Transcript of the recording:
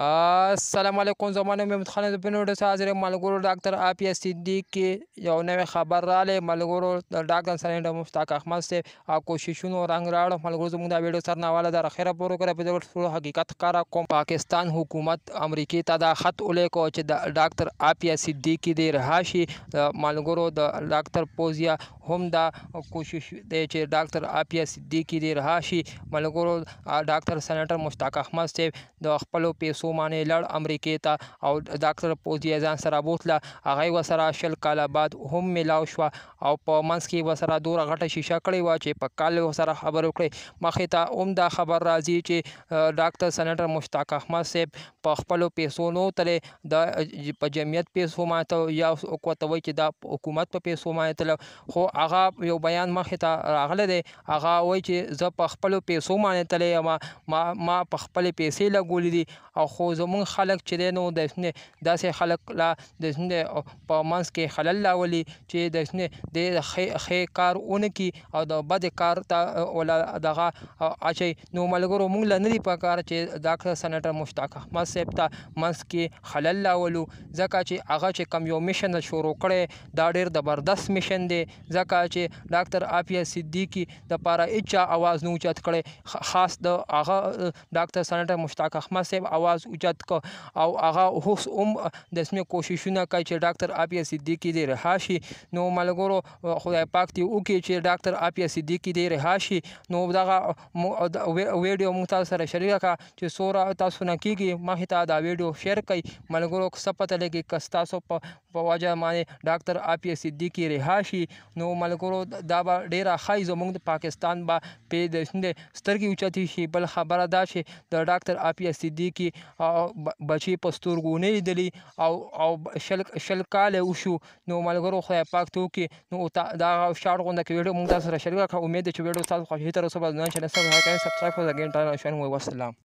السلام علیکم زمانه محمد خان د پینوډ حاضر ملګرو ډاکټر عافیه صدیقي یو نوې خبر رااله ملګرو ډاکټر سره مفتاق احمد سیف او کوششونو رنگ راړ ملګرو زموږ د ویډیو سره نواله د خیره پورو کړ په دغه ټول حقیقت کار کوم پاکستان حکومت امریکای ته دا خط ولې کو چې د ډاکټر عافیه صدیقي د رهاشي ملګرو د ډاکټر پوزیا هم دا کوشش دی چې ډاکټر عافیه صدیقي د رهاشي ملګرو ډاکټر سنټر مفتاق احمد سیف د خپل پیسو پیسو باندې لړ امریکې ته او ډاکټر پوزي ځان سره بوتله هغه وسره شل کال بعد هم ملاو شو او په منځ کې وسره دوره غټه شیشه کړې و چې په کال وسره خبر وکړي مخې ته هم دا خبر راځي چې ډاکټر سنټر مشتاق احمد صاحب په خپل پیسو نو تلې د په جمعیت پیسو ماته یا قوتوي چې دا حکومت په پیسو ماته تل خو هغه یو بیان مخې ته راغله دی هغه وایي چې زه په خپل پیسو ماته تلې ما ما په خپل پیسې لګولې دي او خو زمونږ خلک چې دی نو د داسې خلک لا د په منځ کې خلل راولي چې د د ښې کار ونه کړي او د بد کار ته ولا دغه اچي نو ملګرو مونږ له ندي په کار چې دا سنټر مشتاق احمد صاحب ته منځ کې خلل راولو ځکه چې هغه چې کم یو میشن شروع کړی دا ډیر زبردست میشن دی ځکه چې ډاکټر عافیه صدیقي د پاره اچا आवाज نو چت کړي خاص د هغه ډاکټر سنټر مشتاق احمد صاحب आवाज لاس اوچت کو او هغه اوس هم د سمې کوششونه کوي چې ډاکټر عافیه صدیقي دې رها شي نو ملګرو خدای پاک دې وکړي چې ډاکټر عافیه صدیقي دې رها شي نو دغه ویډیو موږ تاسو سره شریک کړه چې سوره تاسو نه کیږي ما ته دا ویډیو شیر کړئ ملګرو څه پته لګي کس تاسو په وجه باندې ډاکټر عافیه صدیقي رها شي نو ملګرو دا به ډیره ښایي زموږ د پاکستان به پې د سترګې اوچتې شي بل خبره دا چې د ډاکټر عافیه صدیقي بچي په سترګو نه لیدلی او او شل شل کاله وشو نو ملګرو خدای پاک ته وکړي نو دا شاړ غونډه کې ویډیو موږ تاسو سره شریکه کړه امید چې ویډیو تاسو خوښې تر اوسه باندې چې نه سبسکرایب کړئ سبسکرایب کړئ غنټه نشان وي والسلام